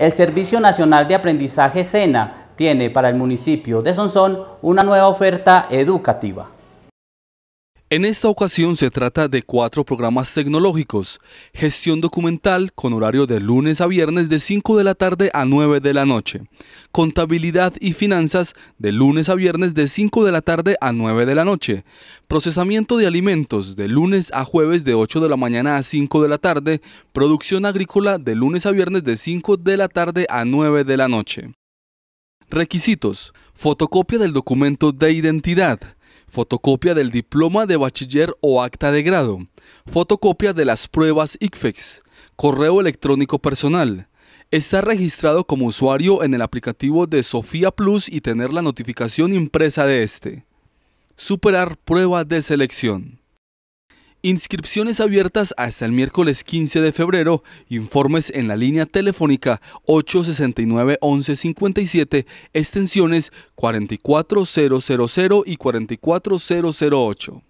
El Servicio Nacional de Aprendizaje SENA tiene para el municipio de Sonsón una nueva oferta educativa. En esta ocasión se trata de cuatro programas tecnológicos, gestión documental con horario de lunes a viernes de 5 de la tarde a 9 de la noche, contabilidad y finanzas de lunes a viernes de 5 de la tarde a 9 de la noche, procesamiento de alimentos de lunes a jueves de 8 de la mañana a 5 de la tarde, producción agrícola de lunes a viernes de 5 de la tarde a 9 de la noche. Requisitos. Fotocopia del documento de identidad fotocopia del diploma de bachiller o acta de grado, fotocopia de las pruebas ICFEX, correo electrónico personal. Estar registrado como usuario en el aplicativo de Sofía Plus y tener la notificación impresa de este. Superar prueba de selección. Inscripciones abiertas hasta el miércoles 15 de febrero. Informes en la línea telefónica 869-1157, extensiones 44000 y 44008.